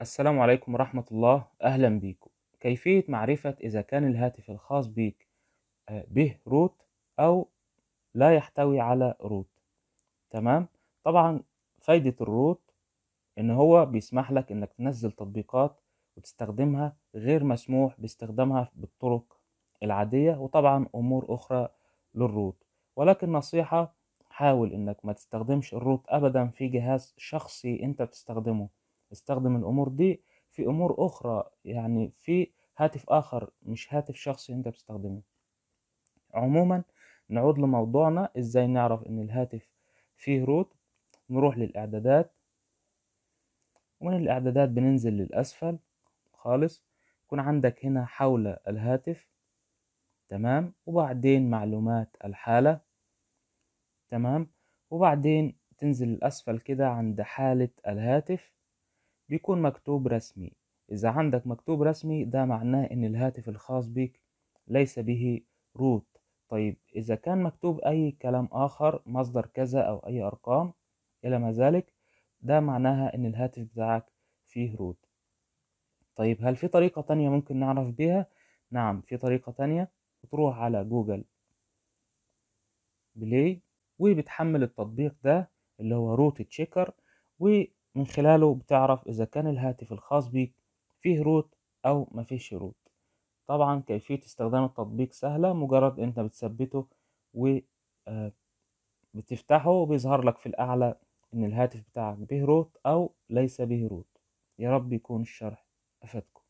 السلام عليكم ورحمة الله أهلا بيكم كيفية معرفة إذا كان الهاتف الخاص بيك آه، به روت أو لا يحتوي على روت تمام طبعا فايدة الروت إن هو بيسمح لك إنك تنزل تطبيقات وتستخدمها غير مسموح باستخدامها بالطرق العادية وطبعا أمور أخرى للروت ولكن نصيحة حاول إنك ما تستخدمش الروت أبدا في جهاز شخصي أنت بتستخدمه استخدم الامور دي في امور اخرى يعني في هاتف اخر مش هاتف شخصي انت بتستخدمه عموما نعود لموضوعنا ازاي نعرف ان الهاتف فيه روت نروح للاعدادات ومن الاعدادات بننزل للاسفل خالص يكون عندك هنا حول الهاتف تمام وبعدين معلومات الحالة تمام وبعدين تنزل الأسفل كده عند حالة الهاتف بيكون مكتوب رسمي إذا عندك مكتوب رسمي ده معناه إن الهاتف الخاص بك ليس به روت طيب إذا كان مكتوب أي كلام آخر مصدر كذا أو أي أرقام إلى ما ذلك ده معناها إن الهاتف بتاعك فيه روت طيب هل في طريقة تانية ممكن نعرف بيها؟ نعم في طريقة تانية بتروح على جوجل بلاي وبتحمل التطبيق ده اللي هو روت تشيكر و من خلاله بتعرف إذا كان الهاتف الخاص بيك فيه روت أو مفيهش روت طبعا كيفية استخدام التطبيق سهلة مجرد أنت بتثبته و آه، بتفتحه وبيظهر لك في الأعلى إن الهاتف بتاعك به روت أو ليس به روت يا رب يكون الشرح أفادكم